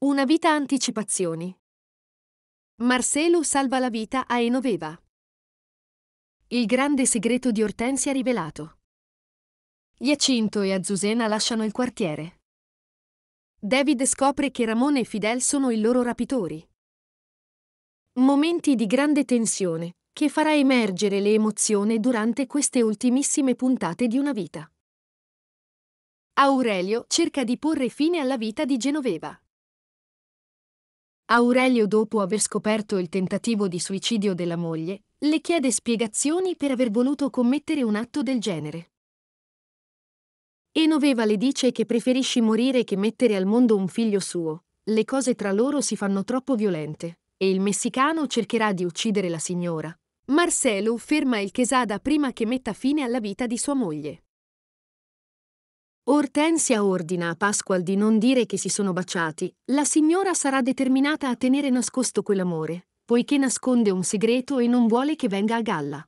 Una vita anticipazioni. Marcelo salva la vita a Enoveva. Il grande segreto di Ortensia rivelato. Jacinto e Azusena lasciano il quartiere. David scopre che Ramone e Fidel sono i loro rapitori. Momenti di grande tensione che farà emergere le emozioni durante queste ultimissime puntate di una vita. Aurelio cerca di porre fine alla vita di Genoveva. Aurelio dopo aver scoperto il tentativo di suicidio della moglie, le chiede spiegazioni per aver voluto commettere un atto del genere. Enoveva le dice che preferisci morire che mettere al mondo un figlio suo, le cose tra loro si fanno troppo violente, e il messicano cercherà di uccidere la signora. Marcelo ferma il Quesada prima che metta fine alla vita di sua moglie. Ortensia ordina a Pasqual di non dire che si sono baciati, la signora sarà determinata a tenere nascosto quell'amore, poiché nasconde un segreto e non vuole che venga a galla.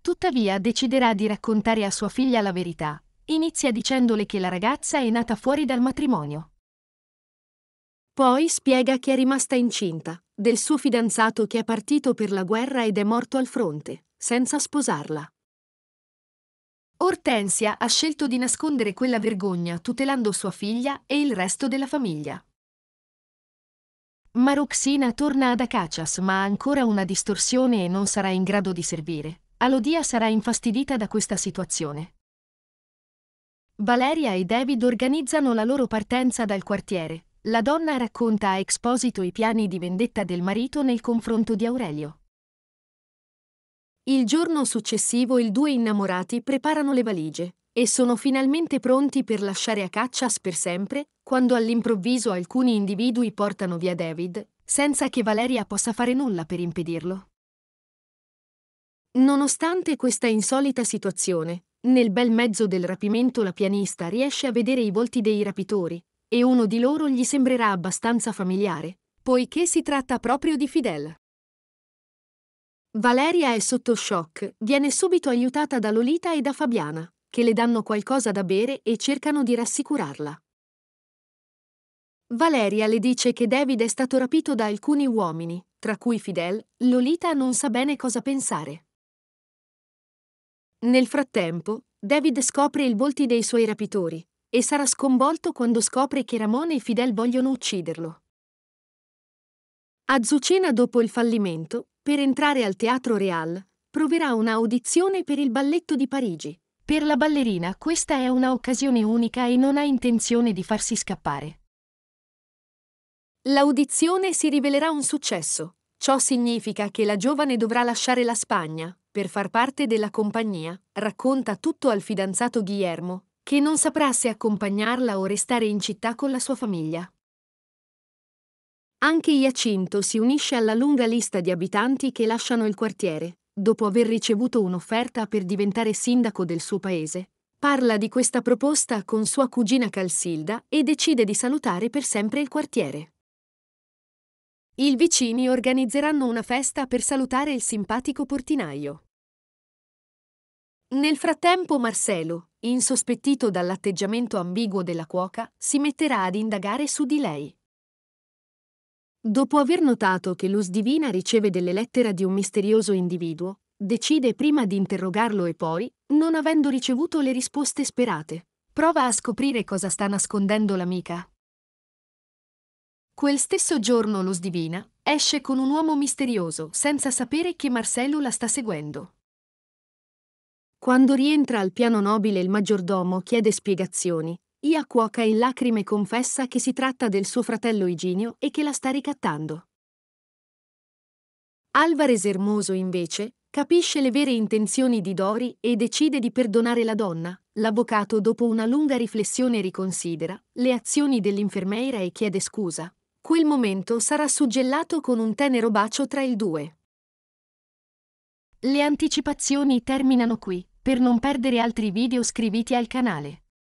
Tuttavia deciderà di raccontare a sua figlia la verità. Inizia dicendole che la ragazza è nata fuori dal matrimonio. Poi spiega che è rimasta incinta, del suo fidanzato che è partito per la guerra ed è morto al fronte, senza sposarla. Ortensia ha scelto di nascondere quella vergogna tutelando sua figlia e il resto della famiglia. Ma Roxina torna ad Acacias ma ha ancora una distorsione e non sarà in grado di servire. Alodia sarà infastidita da questa situazione. Valeria e David organizzano la loro partenza dal quartiere. La donna racconta a Exposito i piani di vendetta del marito nel confronto di Aurelio. Il giorno successivo i due innamorati preparano le valigie e sono finalmente pronti per lasciare a Caccias per sempre, quando all'improvviso alcuni individui portano via David, senza che Valeria possa fare nulla per impedirlo. Nonostante questa insolita situazione, nel bel mezzo del rapimento la pianista riesce a vedere i volti dei rapitori, e uno di loro gli sembrerà abbastanza familiare, poiché si tratta proprio di Fidel. Valeria è sotto shock, viene subito aiutata da Lolita e da Fabiana, che le danno qualcosa da bere e cercano di rassicurarla. Valeria le dice che David è stato rapito da alcuni uomini, tra cui Fidel, Lolita non sa bene cosa pensare. Nel frattempo, David scopre il volti dei suoi rapitori e sarà sconvolto quando scopre che Ramon e Fidel vogliono ucciderlo. A Zucena, dopo il fallimento, per entrare al Teatro Real, proverà un'audizione per il balletto di Parigi. Per la ballerina questa è un'occasione unica e non ha intenzione di farsi scappare. L'audizione si rivelerà un successo. Ciò significa che la giovane dovrà lasciare la Spagna per far parte della compagnia. Racconta tutto al fidanzato Guillermo, che non saprà se accompagnarla o restare in città con la sua famiglia. Anche Iacinto si unisce alla lunga lista di abitanti che lasciano il quartiere, dopo aver ricevuto un'offerta per diventare sindaco del suo paese. Parla di questa proposta con sua cugina Calsilda e decide di salutare per sempre il quartiere. I vicini organizzeranno una festa per salutare il simpatico portinaio. Nel frattempo Marcello, insospettito dall'atteggiamento ambiguo della cuoca, si metterà ad indagare su di lei. Dopo aver notato che Luz Divina riceve delle lettere di un misterioso individuo, decide prima di interrogarlo e poi, non avendo ricevuto le risposte sperate, prova a scoprire cosa sta nascondendo l'amica. Quel stesso giorno Luz Divina esce con un uomo misterioso senza sapere che Marcello la sta seguendo. Quando rientra al piano nobile il maggiordomo chiede spiegazioni, Ia cuoca in lacrime confessa che si tratta del suo fratello Iginio e che la sta ricattando. Alvarez Ermoso, invece capisce le vere intenzioni di Dori e decide di perdonare la donna. L'avvocato dopo una lunga riflessione riconsidera le azioni dell'infermeira e chiede scusa. Quel momento sarà suggellato con un tenero bacio tra i due. Le anticipazioni terminano qui. Per non perdere altri video iscriviti al canale.